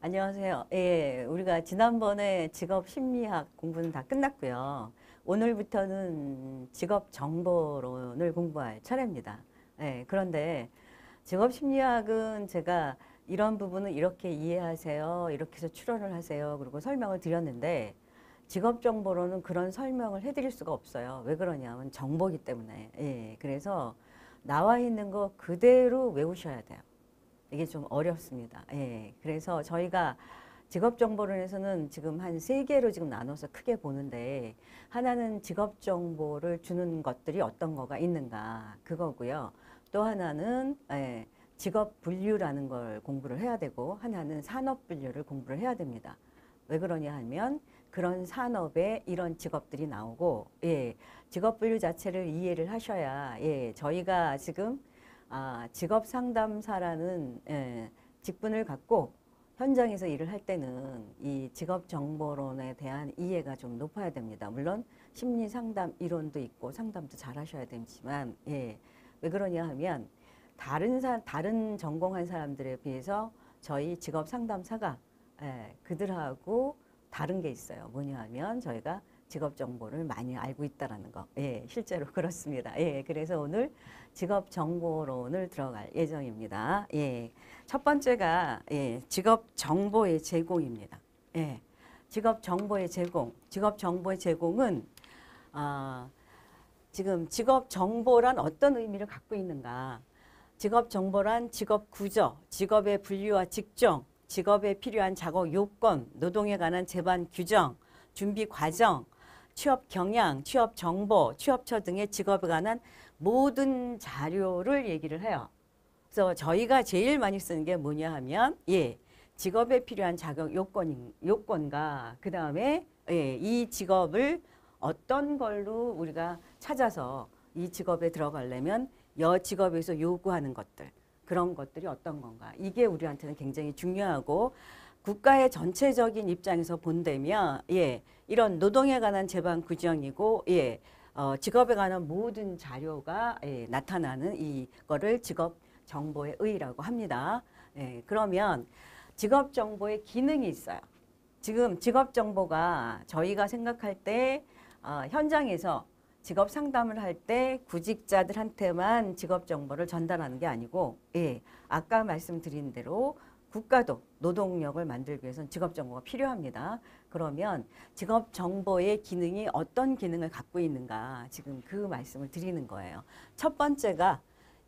안녕하세요. 예, 우리가 지난번에 직업 심리학 공부는 다 끝났고요. 오늘부터는 직업 정보론을 공부할 차례입니다. 예, 그런데 직업 심리학은 제가 이런 부분은 이렇게 이해하세요. 이렇게 해서 추론을 하세요. 그리고 설명을 드렸는데 직업 정보로는 그런 설명을 해드릴 수가 없어요. 왜 그러냐면 정보기 때문에. 예, 그래서 나와 있는 거 그대로 외우셔야 돼요. 이게 좀 어렵습니다. 예. 그래서 저희가 직업정보론에서는 지금 한 세 개로 지금 나눠서 크게 보는데 하나는 직업정보를 주는 것들이 어떤 거가 있는가 그거고요. 또 하나는 예, 직업 분류라는 걸 공부를 해야 되고 하나는 산업 분류를 공부를 해야 됩니다. 왜 그러냐 하면 그런 산업에 이런 직업들이 나오고 예, 직업 분류 자체를 이해를 하셔야 예, 저희가 지금 아, 직업 상담사라는 예, 직분을 갖고 현장에서 일을 할 때는 이 직업 정보론에 대한 이해가 좀 높아야 됩니다. 물론 심리 상담 이론도 있고 상담도 잘 하셔야 되지만 예. 왜 그러냐 하면 다른 사, 다른 전공한 사람들에 비해서 저희 직업 상담사가 예, 그들하고 다른 게 있어요. 뭐냐 하면 저희가 직업 정보를 많이 알고 있다라는 거. 예, 실제로 그렇습니다. 예, 그래서 오늘 직업 정보론을 들어갈 예정입니다. 예, 첫 번째가 예, 직업 정보의 제공입니다. 예, 직업 정보의 제공. 직업 정보의 제공은 아, 지금 직업 정보란 어떤 의미를 갖고 있는가? 직업 정보란 직업 구조, 직업의 분류와 직종, 직업에 필요한 작업 요건, 노동에 관한 제반 규정, 준비 과정, 취업 경향, 취업 정보, 취업처 등의 직업에 관한 모든 자료를 얘기를 해요. 그래서 저희가 제일 많이 쓰는 게 뭐냐 하면 예, 직업에 필요한 자격 요건 요건과 그 다음에 예, 이 직업을 어떤 걸로 우리가 찾아서 이 직업에 들어가려면 여 직업에서 요구하는 것들 그런 것들이 어떤 건가 이게 우리한테는 굉장히 중요하고 국가의 전체적인 입장에서 본다면 예, 이런 노동에 관한 제반 규정이고 예, 어, 직업에 관한 모든 자료가 예, 나타나는 이거를 직업 정보의 의라고 합니다. 예, 그러면 직업 정보의 기능이 있어요. 지금 직업 정보가 저희가 생각할 때 어, 현장에서 직업 상담을 할 때 구직자들한테만 직업 정보를 전달하는 게 아니고 예, 아까 말씀드린 대로 국가도 노동력을 만들기 위해서는 직업정보가 필요합니다. 그러면 직업정보의 기능이 어떤 기능을 갖고 있는가 지금 그 말씀을 드리는 거예요. 첫 번째가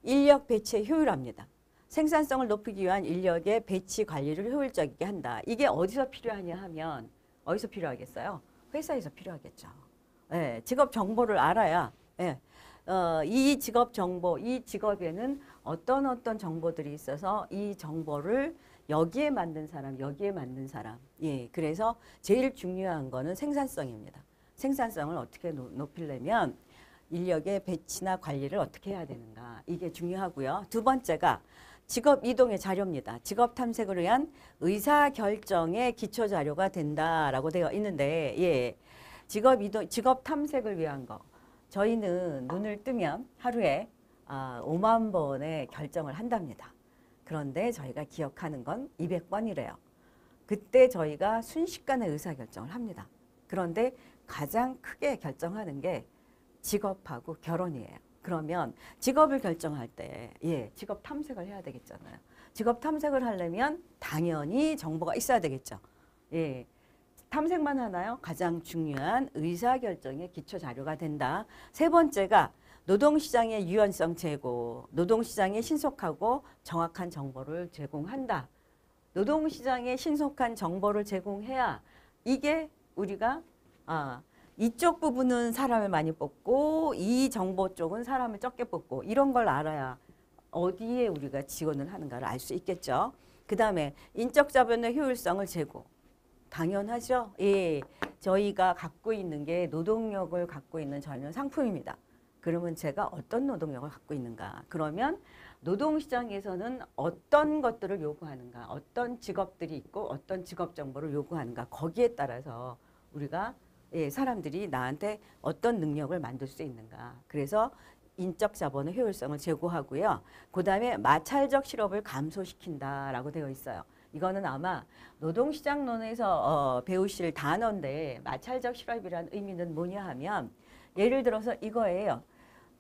인력 배치의 효율화입니다. 생산성을 높이기 위한 인력의 배치 관리를 효율적이게 한다. 이게 어디서 필요하냐 하면 어디서 필요하겠어요? 회사에서 필요하겠죠. 예, 직업 정보를 알아야 예, 어, 이 직업 정보, 이 직업에는 어떤 어떤 정보들이 있어서 이 정보를 여기에 맞는 사람, 여기에 맞는 사람. 예, 그래서 제일 중요한 거는 생산성입니다. 생산성을 어떻게 높이려면 인력의 배치나 관리를 어떻게 해야 되는가. 이게 중요하고요. 두 번째가 직업 이동의 자료입니다. 직업 탐색을 위한 의사 결정의 기초 자료가 된다라고 되어 있는데, 예. 직업 이동, 직업 탐색을 위한 거. 저희는 눈을 뜨면 하루에 아, 5만 번의 결정을 한답니다. 그런데 저희가 기억하는 건 200번이래요. 그때 저희가 순식간에 의사결정을 합니다. 그런데 가장 크게 결정하는 게 직업하고 결혼이에요. 그러면 직업을 결정할 때, 예, 직업 탐색을 해야 되겠잖아요. 직업 탐색을 하려면 당연히 정보가 있어야 되겠죠. 예. 탐색만 하나요? 가장 중요한 의사결정의 기초 자료가 된다. 세 번째가 노동시장의 유연성 제고, 노동시장의 신속하고 정확한 정보를 제공한다. 노동시장에 신속한 정보를 제공해야 이게 우리가 아, 이쪽 부분은 사람을 많이 뽑고 이 정보 쪽은 사람을 적게 뽑고 이런 걸 알아야 어디에 우리가 지원을 하는가를 알 수 있겠죠. 그 다음에 인적 자본의 효율성을 제고 당연하죠. 예, 저희가 갖고 있는 게 노동력을 갖고 있는 전혀 상품입니다. 그러면 제가 어떤 노동력을 갖고 있는가? 그러면 노동시장에서는 어떤 것들을 요구하는가? 어떤 직업들이 있고 어떤 직업 정보를 요구하는가? 거기에 따라서 우리가 예, 사람들이 나한테 어떤 능력을 만들 수 있는가? 그래서 인적 자본의 효율성을 제고하고요. 그다음에 마찰적 실업을 감소시킨다라고 되어 있어요. 이거는 아마 노동시장론에서 어, 배우실 단어인데 마찰적 실업이라는 의미는 뭐냐 하면 예를 들어서 이거예요.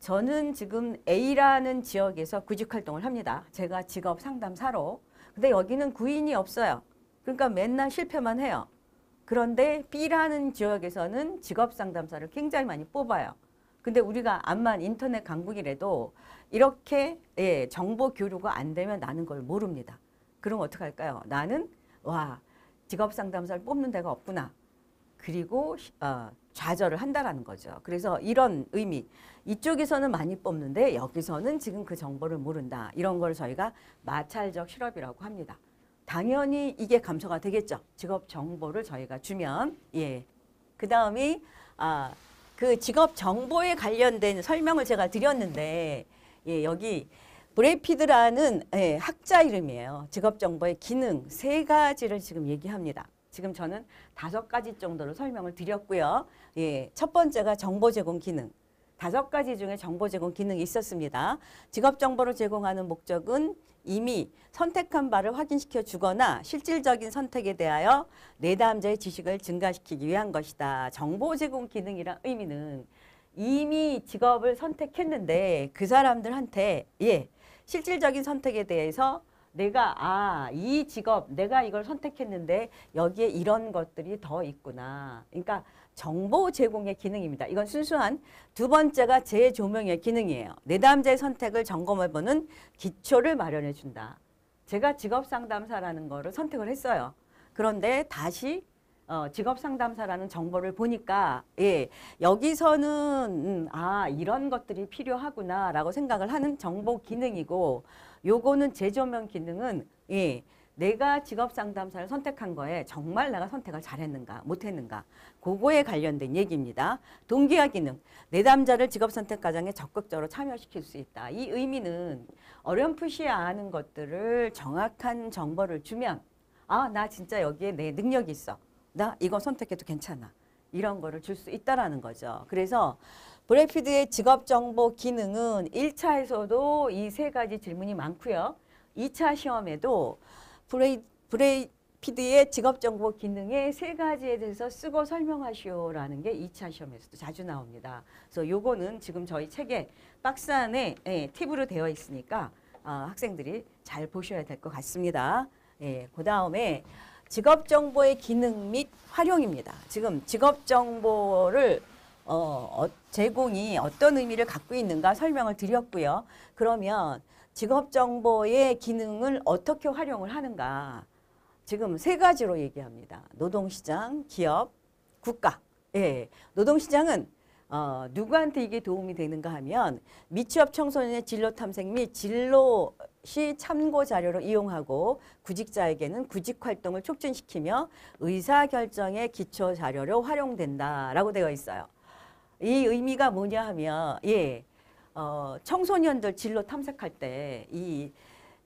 저는 지금 A라는 지역에서 구직 활동을 합니다. 제가 직업 상담사로. 근데 여기는 구인이 없어요. 그러니까 맨날 실패만 해요. 그런데 B라는 지역에서는 직업 상담사를 굉장히 많이 뽑아요. 근데 우리가 암만 인터넷 강국이라도 이렇게 예, 정보 교류가 안 되면 나는 걸 모릅니다. 그럼 어떡할까요? 나는 와 직업 상담사를 뽑는 데가 없구나. 그리고 어, 좌절을 한다라는 거죠. 그래서 이런 의미 이쪽에서는 많이 뽑는데 여기서는 지금 그 정보를 모른다. 이런 걸 저희가 마찰적 실업이라고 합니다. 당연히 이게 감소가 되겠죠. 직업 정보를 저희가 주면 예. 그 다음이 아, 그 직업 정보에 관련된 설명을 제가 드렸는데 예, 여기 브레이피드라는 예, 학자 이름이에요. 직업 정보의 기능 세 가지를 지금 얘기합니다. 지금 저는 다섯 가지 정도로 설명을 드렸고요. 예, 첫 번째가 정보 제공 기능. 다섯 가지 중에 정보 제공 기능이 있었습니다. 직업 정보를 제공하는 목적은 이미 선택한 바를 확인시켜 주거나 실질적인 선택에 대하여 내담자의 지식을 증가시키기 위한 것이다. 정보 제공 기능이란 의미는 이미 직업을 선택했는데 그 사람들한테 예 실질적인 선택에 대해서 내가 아 이 직업 내가 이걸 선택했는데 여기에 이런 것들이 더 있구나. 그러니까 정보 제공의 기능입니다. 이건 순수한 두 번째가 재조명의 기능이에요. 내담자의 네 선택을 점검해보는 기초를 마련해준다. 제가 직업상담사라는 거를 선택을 했어요. 그런데 다시 어, 직업상담사라는 정보를 보니까 예, 여기서는 음, 아 이런 것들이 필요하구나라고 생각을 하는 정보 기능이고 요거는 재조명 기능은 예, 내가 직업 상담사를 선택한 거에 정말 내가 선택을 잘했는가 못했는가 그거에 관련된 얘기입니다. 동기화 기능 내담자를 직업 선택 과정에 적극적으로 참여시킬 수 있다. 이 의미는 어렴풋이 아는 것들을 정확한 정보를 주면 아 나 진짜 여기에 내 능력이 있어. 나 이거 선택해도 괜찮아. 이런 거를 줄 수 있다라는 거죠. 그래서 브레피드의 직업정보 기능은 1차에서도 이 세 가지 질문이 많고요. 2차 시험에도 브레이, 브레피드의 직업정보 기능의 세 가지에 대해서 쓰고 설명하시오라는 게 2차 시험에서도 자주 나옵니다. 그래서 요거는 지금 저희 책에 박스 안에 예, 팁으로 되어 있으니까 어, 학생들이 잘 보셔야 될 것 같습니다. 예, 그 다음에 직업정보의 기능 및 활용입니다. 지금 직업정보를 어, 어, 제공이 어떤 의미를 갖고 있는가 설명을 드렸고요. 그러면 직업정보의 기능을 어떻게 활용을 하는가. 지금 세 가지로 얘기합니다. 노동시장, 기업, 국가. 예, 노동시장은 어, 누구한테 이게 도움이 되는가 하면 미취업 청소년의 진로 탐색 및 진로 시 참고 자료로 이용하고 구직자에게는 구직 활동을 촉진시키며 의사결정의 기초 자료로 활용된다라고 되어 있어요. 이 의미가 뭐냐 하면 예 어, 청소년들 진로 탐색할 때 이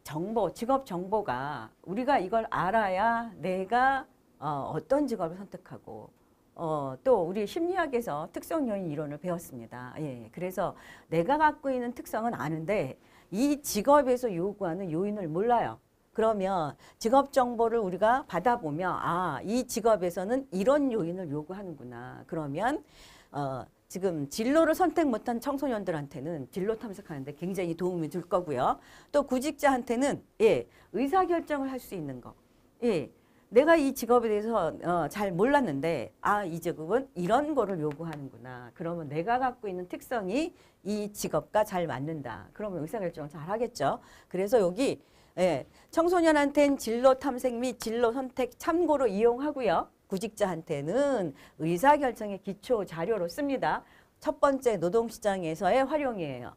정보 직업 정보가 우리가 이걸 알아야 내가 어, 어떤 직업을 선택하고 어, 또 우리 심리학에서 특성 요인 이론을 배웠습니다. 예, 그래서 내가 갖고 있는 특성은 아는데 이 직업에서 요구하는 요인을 몰라요. 그러면 직업 정보를 우리가 받아보면 아, 이 직업에서는 이런 요인을 요구하는구나. 그러면 어, 지금 진로를 선택 못한 청소년들한테는 진로 탐색하는데 굉장히 도움이 될 거고요. 또 구직자한테는 예, 의사결정을 할 수 있는 거. 예, 내가 이 직업에 대해서 어, 잘 몰랐는데 아, 이 직업은 이런 거를 요구하는구나. 그러면 내가 갖고 있는 특성이 이 직업과 잘 맞는다. 그러면 의사결정을 잘 하겠죠. 그래서 여기 예, 청소년한텐 진로 탐색 및 진로 선택 참고로 이용하고요. 구직자한테는 의사결정의 기초 자료로 씁니다. 첫 번째 노동시장에서의 활용이에요.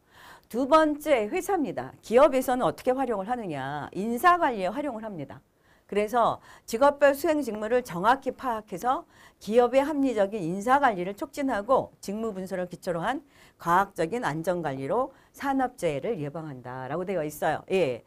두 번째 회사입니다. 기업에서는 어떻게 활용을 하느냐. 인사관리에 활용을 합니다. 그래서 직업별 수행 직무를 정확히 파악해서 기업의 합리적인 인사관리를 촉진하고 직무 분석을 기초로 한 과학적인 안전관리로 산업재해를 예방한다라고 되어 있어요. 예.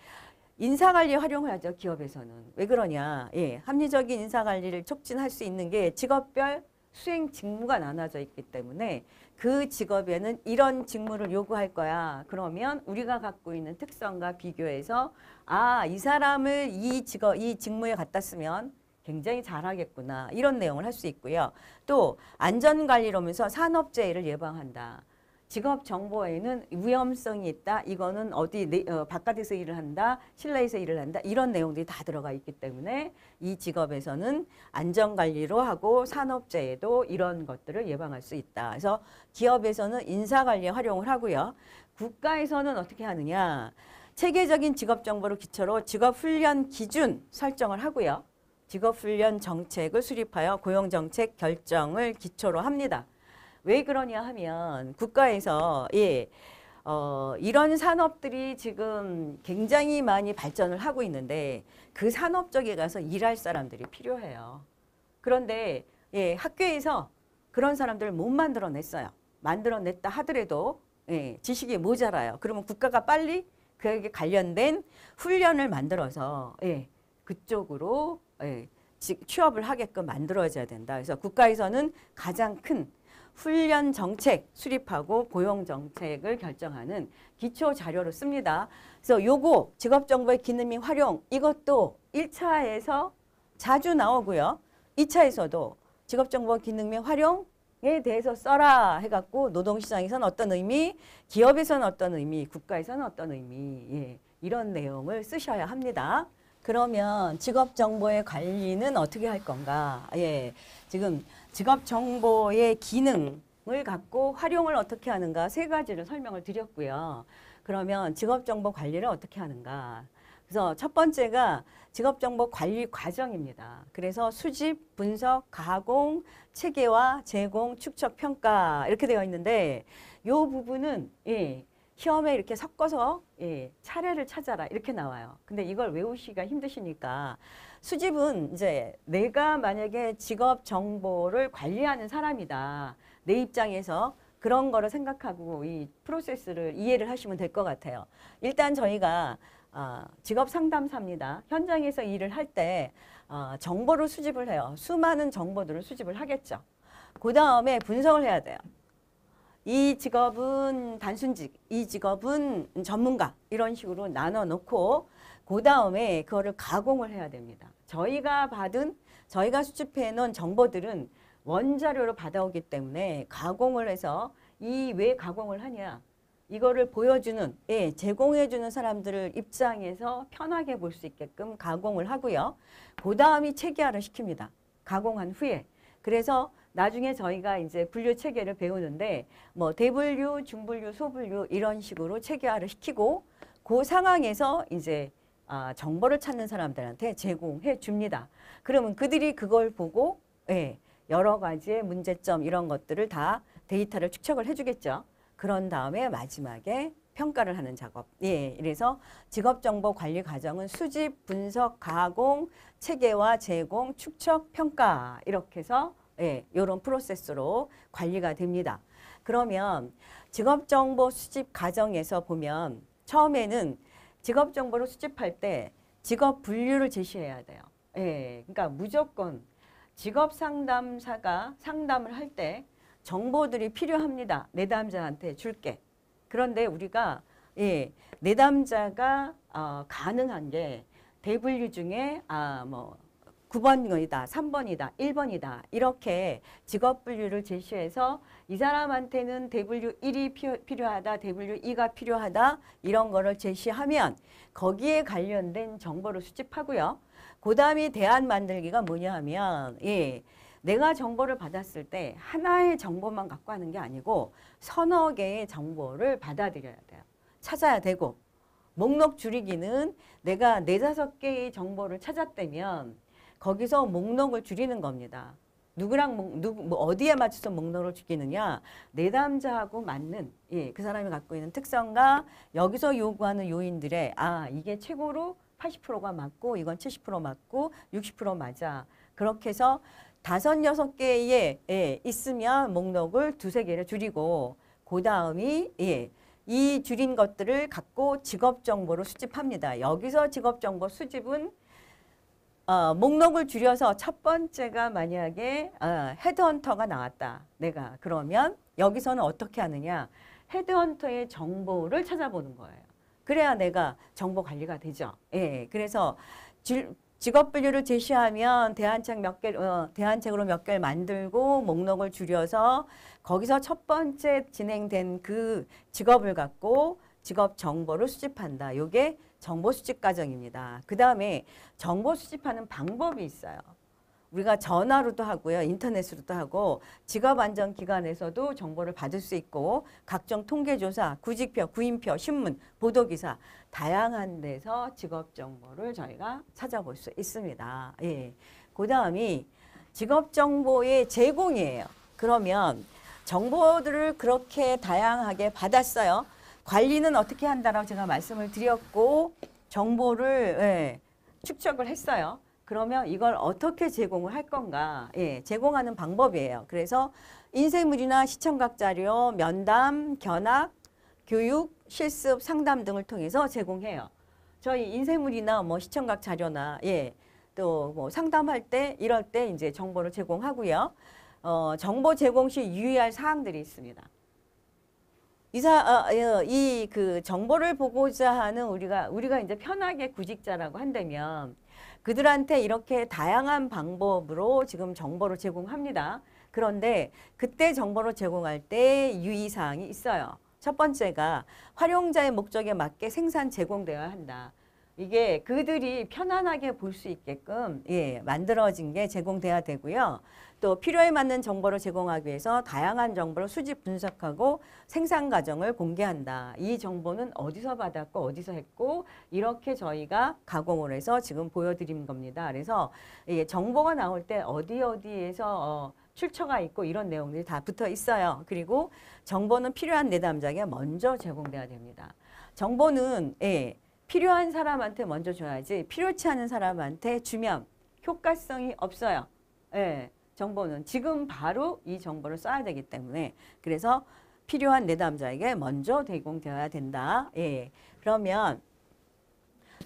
인사관리 활용을 하죠. 기업에서는. 왜 그러냐. 예, 합리적인 인사관리를 촉진할 수 있는 게 직업별 수행 직무가 나눠져 있기 때문에 그 직업에는 이런 직무를 요구할 거야. 그러면 우리가 갖고 있는 특성과 비교해서 아, 이 사람을 이 직업, 이 직무에 갖다 쓰면 굉장히 잘하겠구나. 이런 내용을 할 수 있고요. 또 안전관리로면서 산업재해를 예방한다. 직업 정보에는 위험성이 있다. 이거는 어디 내, 어, 바깥에서 일을 한다. 실내에서 일을 한다. 이런 내용들이 다 들어가 있기 때문에 이 직업에서는 안전관리로 하고 산업재해도 이런 것들을 예방할 수 있다. 그래서 기업에서는 인사관리에 활용을 하고요. 국가에서는 어떻게 하느냐. 체계적인 직업 정보를 기초로 직업 훈련 기준 설정을 하고요. 직업 훈련 정책을 수립하여 고용 정책 결정을 기초로 합니다. 왜 그러냐 하면 국가에서 예, 어, 이런 산업들이 지금 굉장히 많이 발전을 하고 있는데 그 산업 쪽에 가서 일할 사람들이 필요해요. 그런데 예, 학교에서 그런 사람들을 못 만들어냈어요. 만들어냈다 하더라도 예, 지식이 모자라요. 그러면 국가가 빨리 그에 게 관련된 훈련을 만들어서 예, 그쪽으로 예, 취업을 하게끔 만들어져야 된다. 그래서 국가에서는 가장 큰 훈련 정책 수립하고 고용 정책을 결정하는 기초 자료로 씁니다. 그래서 요거 직업정보의 기능 및 활용 이것도 1차에서 자주 나오고요. 2차에서도 직업정보 기능 및 활용 에 대해서 써라 해갖고 노동시장에선 어떤 의미, 기업에선 어떤 의미, 국가에선 어떤 의미 예, 이런 내용을 쓰셔야 합니다. 그러면 직업정보의 관리는 어떻게 할 건가? 예, 지금 직업 정보의 기능을 갖고 활용을 어떻게 하는가 세 가지를 설명을 드렸고요. 그러면 직업 정보 관리를 어떻게 하는가. 그래서 첫 번째가 직업정보 관리 과정입니다. 그래서 수집, 분석, 가공, 체계화, 제공, 축적, 평가 이렇게 되어 있는데 이 부분은 예, 시험에 이렇게 섞어서 예, 차례를 찾아라 이렇게 나와요. 근데 이걸 외우시기가 힘드시니까 수집은 이제 내가 만약에 직업 정보를 관리하는 사람이다. 내 입장에서 그런 거를 생각하고 이 프로세스를 이해를 하시면 될 것 같아요. 일단 저희가 아, 직업 상담사입니다. 현장에서 일을 할 때 아, 정보를 수집을 해요. 수많은 정보들을 수집을 하겠죠. 그 다음에 분석을 해야 돼요. 이 직업은 단순직, 이 직업은 전문가 이런 식으로 나눠 놓고 그 다음에 그거를 가공을 해야 됩니다. 저희가 받은 저희가 수집해 놓은 정보들은 원자료로 받아오기 때문에 가공을 해서 이 왜 가공을 하냐 이거를 보여주는 예, 제공해주는 사람들을 입장에서 편하게 볼 수 있게끔 가공을 하고요. 그 다음이 체계화를 시킵니다. 가공한 후에 그래서 나중에 저희가 이제 분류 체계를 배우는데 뭐 대분류, 중분류, 소분류 이런 식으로 체계화를 시키고 그 상황에서 이제 아, 정보를 찾는 사람들한테 제공해 줍니다. 그러면 그들이 그걸 보고 예, 여러 가지의 문제점 이런 것들을 다 데이터를 축적을 해주겠죠. 그런 다음에 마지막에 평가를 하는 작업. 예, 이래서 직업정보 관리 과정은 수집, 분석, 가공, 체계화, 제공, 축적, 평가 이렇게 해서 예, 이런 프로세스로 관리가 됩니다. 그러면 직업정보 수집 과정에서 보면 처음에는 직업정보를 수집할 때 직업 분류를 제시해야 돼요. 예, 그러니까 무조건 직업 상담사가 상담을 할 때 정보들이 필요합니다. 내담자한테 줄게. 그런데 우리가 예, 내담자가 어, 가능한 게 대분류 중에 아, 뭐 9번이다, 3번이다, 1번이다 이렇게 직업 분류를 제시해서 이 사람한테는 대분류 1이 필요하다, 대분류 2가 필요하다 이런 거를 제시하면 거기에 관련된 정보를 수집하고요. 그 다음에 대안 만들기가 뭐냐 하면 예, 내가 정보를 받았을 때 하나의 정보만 갖고 하는 게 아니고 서너 개의 정보를 받아들여야 돼요. 찾아야 되고 목록 줄이기는 내가 네다섯 개의 정보를 찾았다면 거기서 목록을 줄이는 겁니다. 누구랑 누구 뭐 어디에 맞춰서 목록을 줄이느냐 내담자하고 맞는 예, 그 사람이 갖고 있는 특성과 여기서 요구하는 요인들의 아 이게 최고로 80%가 맞고 이건 70% 맞고 60% 맞아 그렇게 해서 다섯 여섯 개에 예, 있으면 목록을 두세 개를 줄이고 그 다음이 예, 이 줄인 것들을 갖고 직업 정보를 수집합니다. 여기서 직업 정보 수집은 어, 목록을 줄여서 첫 번째가 만약에 어, 헤드헌터가 나왔다. 내가 그러면 여기서는 어떻게 하느냐. 헤드헌터의 정보를 찾아보는 거예요. 그래야 내가 정보 관리가 되죠. 예, 그래서 질, 직업 분류를 제시하면 대안책 몇 개, 어, 대안책으로 몇 개를 만들고 목록을 줄여서 거기서 첫 번째 진행된 그 직업을 갖고 직업 정보를 수집한다. 요게 정보 수집 과정입니다. 그 다음에 정보 수집하는 방법이 있어요. 우리가 전화로도 하고요. 인터넷으로도 하고 직업안전기관에서도 정보를 받을 수 있고 각종 통계조사, 구직표, 구인표, 신문, 보도기사 다양한 데서 직업정보를 저희가 찾아볼 수 있습니다. 예. 그 다음이 직업정보의 제공이에요. 그러면 정보들을 그렇게 다양하게 받았어요. 관리는 어떻게 한다라고 제가 말씀을 드렸고 정보를 예, 축적을 했어요. 그러면 이걸 어떻게 제공을 할 건가? 예, 제공하는 방법이에요. 그래서 인쇄물이나 시청각 자료, 면담, 견학, 교육, 실습, 상담 등을 통해서 제공해요. 저희 인쇄물이나 뭐 시청각 자료나 예, 또 뭐 상담할 때 이럴 때 이제 정보를 제공하고요. 어, 정보 제공 시 유의할 사항들이 있습니다. 이사 어, 어 이그 정보를 보고자 하는 우리가 우리가 이제 편하게 구직자라고 한다면 그들한테 이렇게 다양한 방법으로 지금 정보를 제공합니다. 그런데 그때 정보를 제공할 때 유의사항이 있어요. 첫 번째가 활용자의 목적에 맞게 생산 제공되어야 한다. 이게 그들이 편안하게 볼 수 있게끔 예, 만들어진 게 제공돼야 되고요. 또 필요에 맞는 정보를 제공하기 위해서 다양한 정보를 수집 분석하고 생산 과정을 공개한다. 이 정보는 어디서 받았고 어디서 했고 이렇게 저희가 가공을 해서 지금 보여드린 겁니다. 그래서 예, 정보가 나올 때 어디 어디에서 어, 출처가 있고 이런 내용들이 다 붙어 있어요. 그리고 정보는 필요한 내담자에게 먼저 제공돼야 됩니다. 정보는 예, 필요한 사람한테 먼저 줘야지 필요치 않은 사람한테 주면 효과성이 없어요. 예, 정보는 지금 바로 이 정보를 써야 되기 때문에 그래서 필요한 내담자에게 먼저 제공되어야 된다. 예, 그러면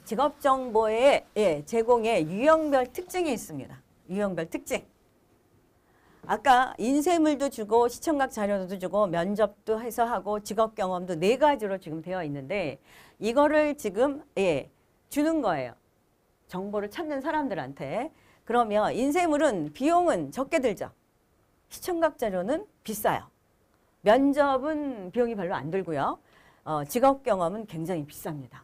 직업정보의 예, 제공에 유형별 특징이 있습니다. 유형별 특징. 아까 인쇄물도 주고 시청각 자료도 주고 면접도 해서 하고 직업 경험도 네 가지로 지금 되어 있는데 이거를 지금 예 주는 거예요. 정보를 찾는 사람들한테. 그러면 인쇄물은 비용은 적게 들죠. 시청각 자료는 비싸요. 면접은 비용이 별로 안 들고요. 어, 직업 경험은 굉장히 비쌉니다.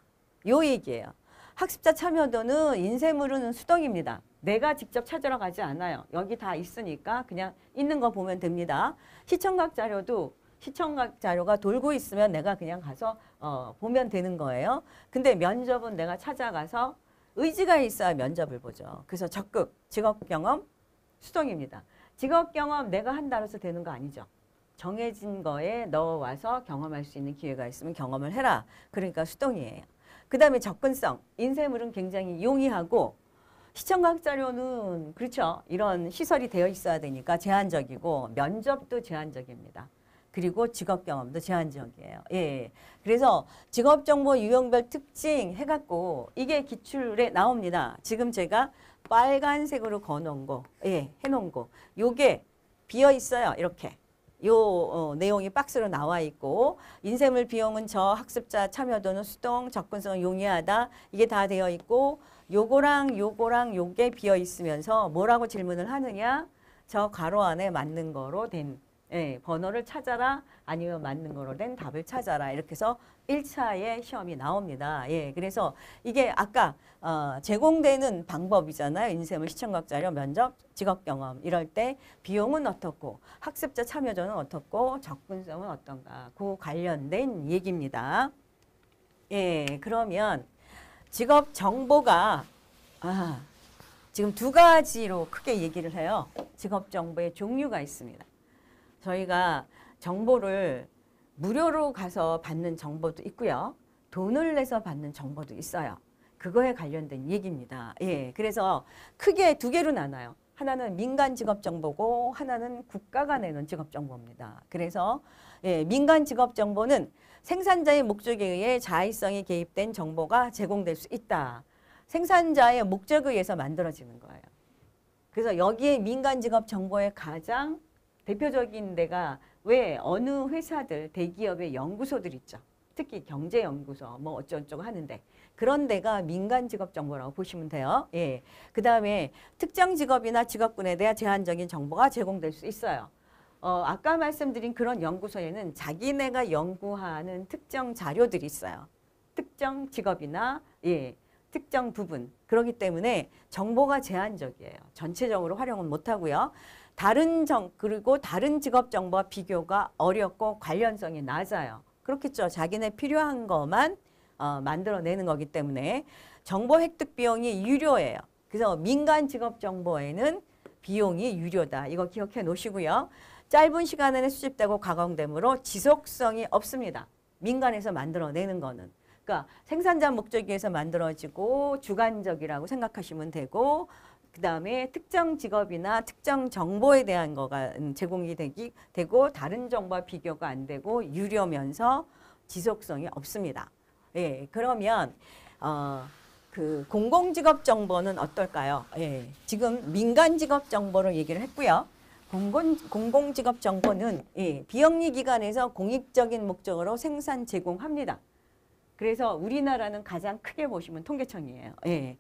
요 얘기예요. 학습자 참여도는 인쇄물은 수동입니다. 내가 직접 찾으러 가지 않아요. 여기 다 있으니까 그냥 있는 거 보면 됩니다. 시청각 자료도 시청각 자료가 돌고 있으면 내가 그냥 가서 어, 보면 되는 거예요. 근데 면접은 내가 찾아가서 의지가 있어야 면접을 보죠. 그래서 적극 직업 경험 수동입니다. 직업 경험 내가 한다로서 되는 거 아니죠. 정해진 거에 넣어와서 경험할 수 있는 기회가 있으면 경험을 해라. 그러니까 수동이에요. 그 다음에 접근성. 인쇄물은 굉장히 용이하고 시청각 자료는 그렇죠. 이런 시설이 되어 있어야 되니까 제한적이고 면접도 제한적입니다. 그리고 직업 경험도 제한적이에요. 예. 예. 그래서 직업 정보 유형별 특징 해갖고 이게 기출에 나옵니다. 지금 제가 빨간색으로 거놓은 거, 예, 해놓은 거. 요게 비어 있어요. 이렇게. 요 어, 내용이 박스로 나와 있고 인쇄물 비용은 저 학습자 참여도는 수동 접근성 용이하다 이게 다 되어 있고 요거랑 요거랑 요게 비어 있으면서 뭐라고 질문을 하느냐? 저 괄호 안에 맞는 거로 된 예, 번호를 찾아라 아니면 맞는 거로 된 답을 찾아라 이렇게 해서 1차의 시험이 나옵니다. 예, 그래서 이게 아까 어, 제공되는 방법이잖아요. 인쇄물 시청각 자료, 면접, 직업 경험 이럴 때 비용은 어떻고 학습자 참여도는 어떻고 접근성은 어떤가 그 관련된 얘기입니다. 예, 그러면 직업 정보가 아, 지금 두 가지로 크게 얘기를 해요. 직업 정보의 종류가 있습니다. 저희가 정보를 무료로 가서 받는 정보도 있고요. 돈을 내서 받는 정보도 있어요. 그거에 관련된 얘기입니다. 예. 그래서 크게 두 개로 나눠요. 하나는 민간 직업 정보고 하나는 국가가 내는 직업 정보입니다. 그래서 예, 민간 직업 정보는 생산자의 목적에 의해 자의성이 개입된 정보가 제공될 수 있다. 생산자의 목적에 의해서 만들어지는 거예요. 그래서 여기에 민간직업 정보의 가장 대표적인 데가 왜 어느 회사들, 대기업의 연구소들 있죠. 특히 경제연구소 뭐 어쩌고저쩌고 하는데 그런 데가 민간 직업 정보라고 보시면 돼요. 예. 그 다음에 특정 직업이나 직업군에 대한 제한적인 정보가 제공될 수 있어요. 어, 아까 말씀드린 그런 연구소에는 자기네가 연구하는 특정 자료들이 있어요. 특정 직업이나 예, 특정 부분. 그렇기 때문에 정보가 제한적이에요. 전체적으로 활용은 못하고요. 다른 정 그리고 다른 직업 정보와 비교가 어렵고 관련성이 낮아요. 그렇겠죠. 자기네 필요한 것만 어, 만들어내는 거기 때문에 정보 획득 비용이 유료예요. 그래서 민간 직업 정보에는 비용이 유료다. 이거 기억해 놓으시고요. 짧은 시간에 안 수집되고 가공되므로 지속성이 없습니다. 민간에서 만들어내는 거는. 그러니까 생산자 목적에서 만들어지고 주관적이라고 생각하시면 되고 그다음에 특정 직업이나 특정 정보에 대한 거가 제공이 되기 되고 다른 정보와 비교가 안 되고 유료면서 지속성이 없습니다. 예, 그러면 어, 그 공공직업 정보는 어떨까요? 예, 지금 민간직업 정보를 얘기를 했고요. 공공, 직업정보는 예, 비영리 기관에서 공익적인 목적으로 생산 제공합니다. 그래서 우리나라는 가장 크게 보시면 통계청이에요. 예.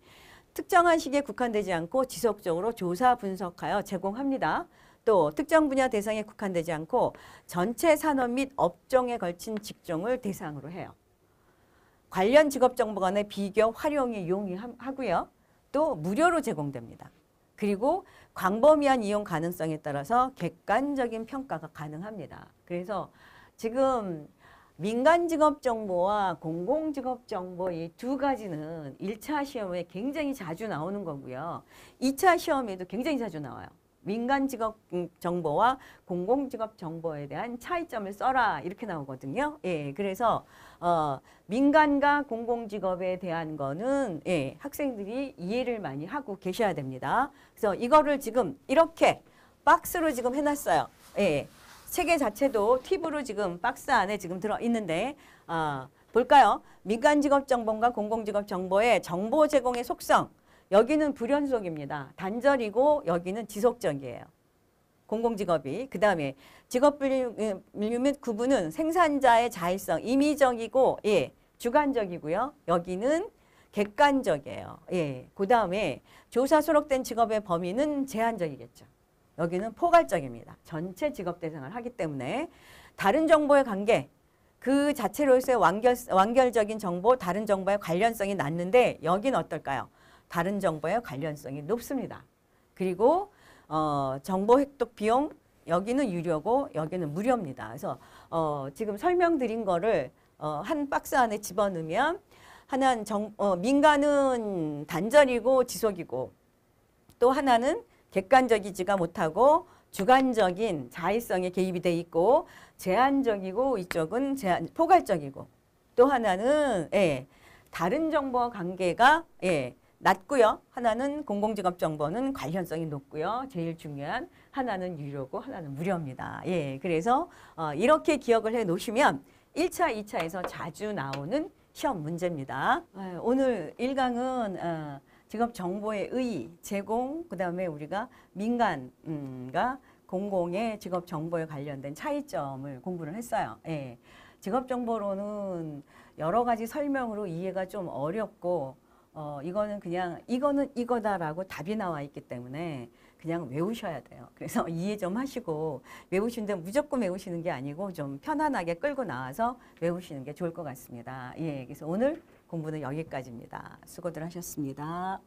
특정한 시기에 국한되지 않고 지속적으로 조사 분석하여 제공합니다. 또 특정 분야 대상에 국한되지 않고 전체 산업 및 업종에 걸친 직종을 대상으로 해요. 관련 직업 정보 간의 비교 활용이 용이하고요. 또 무료로 제공됩니다. 그리고 광범위한 이용 가능성에 따라서 객관적인 평가가 가능합니다. 그래서 지금 민간직업정보와 공공직업정보 이 두 가지는 일차 시험에 굉장히 자주 나오는 거고요. 이차 시험에도 굉장히 자주 나와요. 민간 직업 음, 정보와 공공 직업 정보에 대한 차이점을 써라 이렇게 나오거든요. 예, 그래서 어, 민간과 공공 직업에 대한 거는 예, 학생들이 이해를 많이 하고 계셔야 됩니다. 그래서 이거를 지금 이렇게 박스로 지금 해놨어요. 예, 책의 자체도 팁으로 지금 박스 안에 지금 들어 있는데 어, 볼까요? 민간 직업 정보과 공공 직업 정보의 정보 제공의 속성 여기는 불연속입니다. 단절이고 여기는 지속적이에요. 공공직업이. 그 다음에 직업분류 및 구분은 생산자의 자의성, 임의적이고 예, 주관적이고요. 여기는 객관적이에요. 예. 그 다음에 조사 수록된 직업의 범위는 제한적이겠죠. 여기는 포괄적입니다. 전체 직업 대상을 하기 때문에 다른 정보의 관계, 그 자체로서의 완결, 완결적인 정보, 다른 정보의 관련성이 낮는데 여긴 어떨까요? 다른 정보의 관련성이 높습니다. 그리고 어, 정보 획득 비용 여기는 유료고 여기는 무료입니다. 그래서 어, 지금 설명드린 거를 어, 한 박스 안에 집어넣으면 하나는 정, 어, 민간은 단절이고 지속이고 또 하나는 객관적이지가 못하고 주관적인 자의성에 개입이 돼 있고 제한적이고 이쪽은 제한, 포괄적이고 또 하나는 예, 다른 정보와 관계가 예, 낮고요. 하나는 공공지갑 정보는 관련성이 높고요. 제일 중요한 하나는 유료고 하나는 무료입니다. 예, 그래서 어, 이렇게 기억을 해 놓으시면 1차, 2차에서 자주 나오는 시험 문제입니다. 어, 오늘 1강은 어, 직업 정보의 의 제공, 그 다음에 우리가 민간과 공공의 직업 정보에 관련된 차이점을 공부를 했어요. 예. 직업 정보로는 여러 가지 설명으로 이해가 좀 어렵고 어, 이거는 그냥 이거는 이거다라고 답이 나와 있기 때문에 그냥 외우셔야 돼요. 그래서 이해 좀 하시고 외우시는데 무조건 외우시는 게 아니고 좀 편안하게 끌고 나와서 외우시는 게 좋을 것 같습니다. 예, 그래서 오늘 공부는 여기까지입니다. 수고들 하셨습니다.